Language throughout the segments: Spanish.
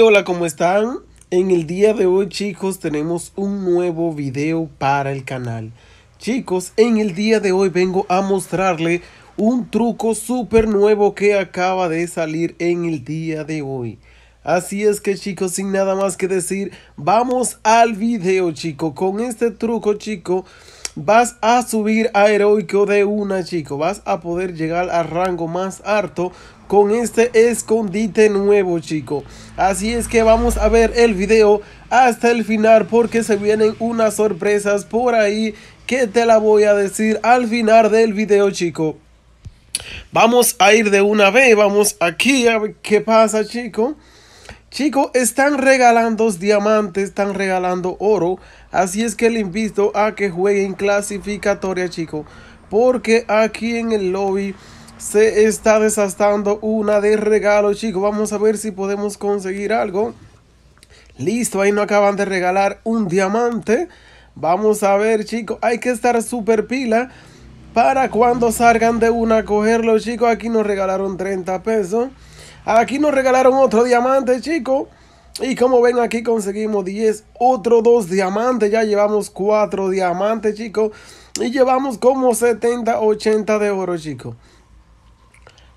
hola, ¿cómo están? En el día de hoy, chicos, tenemos un nuevo video para el canal. Chicos, en el día de hoy vengo a mostrarle un truco súper nuevo que acaba de salir en el día de hoy. Así es que chicos, sin nada más que decir, vamos al video, chico. Con este truco, chico, vas a subir a heroico de una, chico. Vas a poder llegar al rango más alto con este escondite nuevo chico así es que vamos a ver el video hasta el final porque se vienen unas sorpresas por ahí que te la voy a decir al final del video chico vamos a ir de una vez vamos aquí a ver qué pasa chico Chico están regalando diamantes, están regalando oro. Así es que les invito a que jueguen clasificatoria, chico Porque aquí en el lobby se está desastando una de regalo, chicos. Vamos a ver si podemos conseguir algo. Listo, ahí nos acaban de regalar un diamante. Vamos a ver, chicos. Hay que estar súper pila para cuando salgan de una cogerlo, chicos. Aquí nos regalaron 30 pesos. Aquí nos regalaron otro diamante, chicos. Y como ven aquí conseguimos 10, otro 2 diamantes, ya llevamos 4 diamantes chicos. Y llevamos como 70, 80 de oro chicos.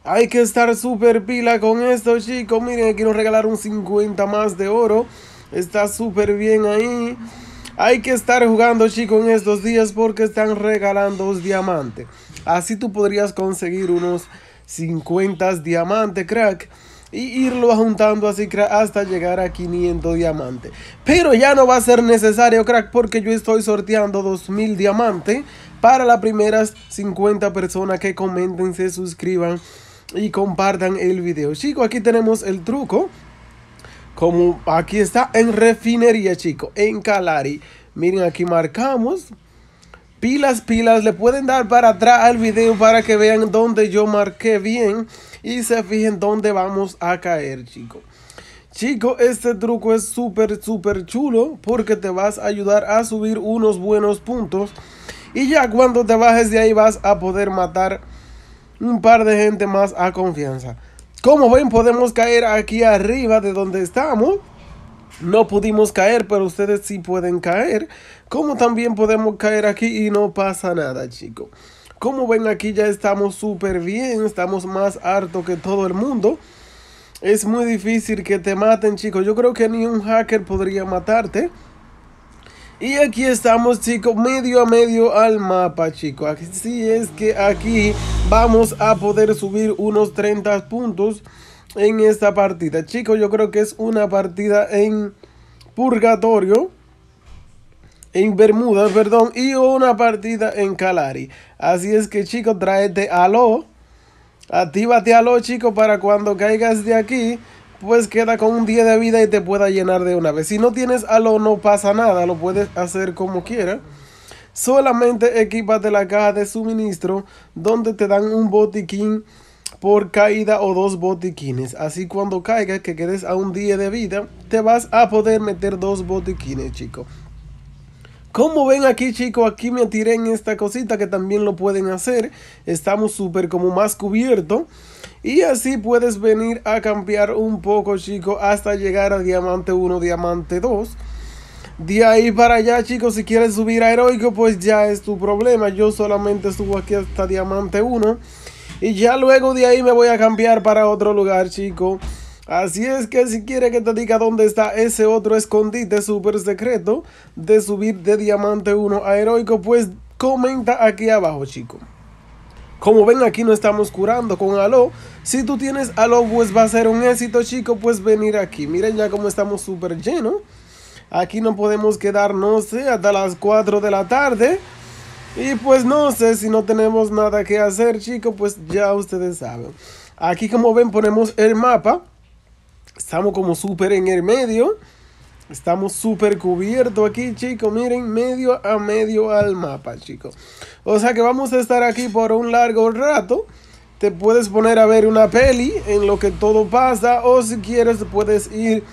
Hay que estar súper pila con esto, chicos. Miren, quiero regalar un 50 más de oro. Está súper bien ahí. Hay que estar jugando, chicos, en estos días porque están regalando diamantes. Así tú podrías conseguir unos 50 diamantes, crack. Y irlo juntando así, hasta llegar a 500 diamantes. Pero ya no va a ser necesario, crack, porque yo estoy sorteando 2000 diamantes para las primeras 50 personas que comenten, se suscriban y compartan el video. Chicos, aquí tenemos el truco. Como aquí está en refinería, chicos, en Calari. Miren, aquí marcamos. Pilas, pilas, le pueden dar para atrás al video para que vean dónde yo marqué bien y se fijen dónde vamos a caer, chicos. Chicos, este truco es súper, súper chulo porque te vas a ayudar a subir unos buenos puntos. Y ya cuando te bajes de ahí vas a poder matar un par de gente más a confianza. Como ven, podemos caer aquí arriba de donde estamos. No pudimos caer, pero ustedes sí pueden caer. Como también podemos caer aquí y no pasa nada, chicos. Como ven, aquí ya estamos súper bien. Estamos más harto que todo el mundo. Es muy difícil que te maten, chicos. Yo creo que ni un hacker podría matarte. Y aquí estamos, chicos, medio a medio al mapa, chicos. Así es que aquí vamos a poder subir unos 30 puntos en esta partida. Chicos, yo creo que es una partida en purgatorio. En Bermuda, perdón. Y una partida en Calari. Así es que, chicos, tráete a lo. Actívate a chicos, para cuando caigas de aquí pues queda con un día de vida y te pueda llenar de una vez. Si no tienes algo no pasa nada, lo puedes hacer como quieras. Solamente equipate la caja de suministro donde te dan un botiquín por caída o dos botiquines. Así cuando caigas, que quedes a un día de vida, te vas a poder meter dos botiquines, chicos. Como ven aquí chicos, aquí me tiré en esta cosita que también lo pueden hacer. Estamos súper como más cubierto. Y así puedes venir a cambiar un poco chicos hasta llegar a diamante 1, diamante 2. De ahí para allá chicos, si quieres subir a heroico pues ya es tu problema. Yo solamente subo aquí hasta diamante 1. Y ya luego de ahí me voy a cambiar para otro lugar chicos. Así es que si quiere que te diga dónde está ese otro escondite súper secreto de subir de diamante 1 a heroico, pues comenta aquí abajo, chico. Como ven, aquí no estamos curando con Aló. Si tú tienes Aló, pues va a ser un éxito, chico, pues venir aquí. Miren ya cómo estamos súper llenos. Aquí no podemos quedarnos sé, hasta las 4 de la tarde. Y pues no sé si no tenemos nada que hacer, chico, pues ya ustedes saben. Aquí como ven ponemos el mapa. Estamos como súper en el medio. Estamos súper cubiertos aquí, chicos. Miren, medio a medio al mapa, chicos. O sea que vamos a estar aquí por un largo rato. Te puedes poner a ver una peli en lo que todo pasa. O si quieres, puedes ir,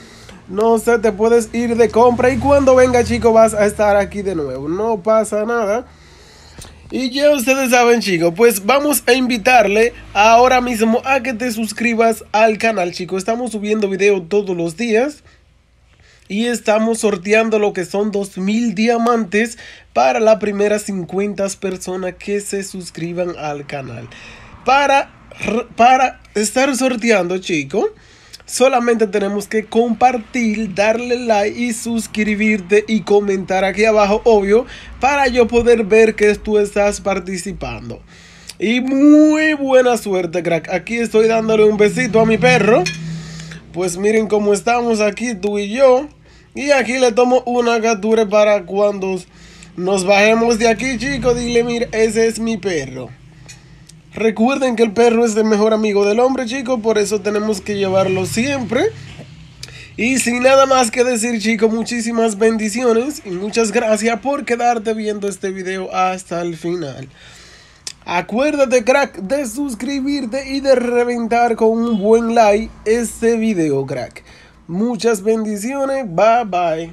no sé, te puedes ir de compra. Y cuando venga, chicos, vas a estar aquí de nuevo. No pasa nada. Y ya ustedes saben chicos, pues vamos a invitarle ahora mismo a que te suscribas al canal chicos. Estamos subiendo video todos los días. Y estamos sorteando lo que son 2000 diamantes para las primeras 50 personas que se suscriban al canal. Para, para estar sorteando, chicos Solamente tenemos que compartir, darle like y suscribirte y comentar aquí abajo, obvio, para yo poder ver que tú estás participando. Y muy buena suerte, crack. Aquí estoy dándole un besito a mi perro. Pues miren cómo estamos aquí tú y yo. Y aquí le tomo una captura para cuando nos bajemos de aquí, chicos. Dile, mira, ese es mi perro. Recuerden que el perro es el mejor amigo del hombre, chicos, por eso tenemos que llevarlo siempre. Y sin nada más que decir, chicos, muchísimas bendiciones y muchas gracias por quedarte viendo este video hasta el final. Acuérdate, crack, de suscribirte y de reventar con un buen like este video, crack. Muchas bendiciones. Bye, bye.